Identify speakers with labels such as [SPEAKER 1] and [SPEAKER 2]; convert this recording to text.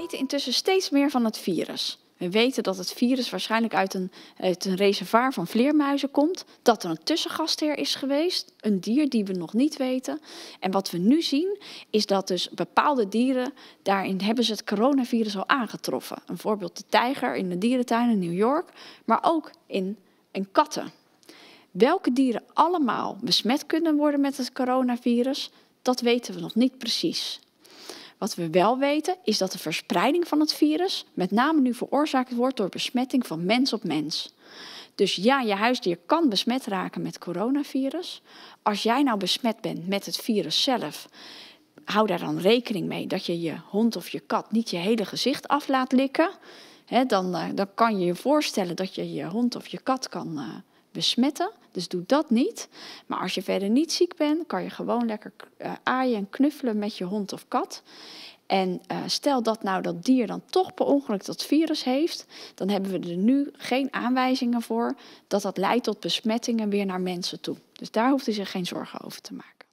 [SPEAKER 1] weten intussen steeds meer van het virus. We weten dat het virus waarschijnlijk uit een, uit een reservoir van vleermuizen komt. Dat er een tussengastheer is geweest, een dier die we nog niet weten. En wat we nu zien is dat dus bepaalde dieren, daarin hebben ze het coronavirus al aangetroffen. Een voorbeeld de tijger in de dierentuin in New York, maar ook in, in katten. Welke dieren allemaal besmet kunnen worden met het coronavirus, dat weten we nog niet precies. Wat we wel weten is dat de verspreiding van het virus met name nu veroorzaakt wordt door besmetting van mens op mens. Dus ja, je huisdier kan besmet raken met coronavirus. Als jij nou besmet bent met het virus zelf, hou daar dan rekening mee dat je je hond of je kat niet je hele gezicht af laat likken. dan, eh, dan kan je je voorstellen dat je je hond of je kat kan, eh, besmetten. Dus doe dat niet. Maar als je verder niet ziek bent, kan je gewoon lekker eh, aaien en knuffelen met je hond of kat. En eh, stel dat nou dat dier dan toch per ongeluk dat virus heeft, dan hebben we er nu geen aanwijzingen voor dat dat leidt tot besmettingen weer naar mensen toe. Dus daar hoeft u zich geen zorgen over te maken.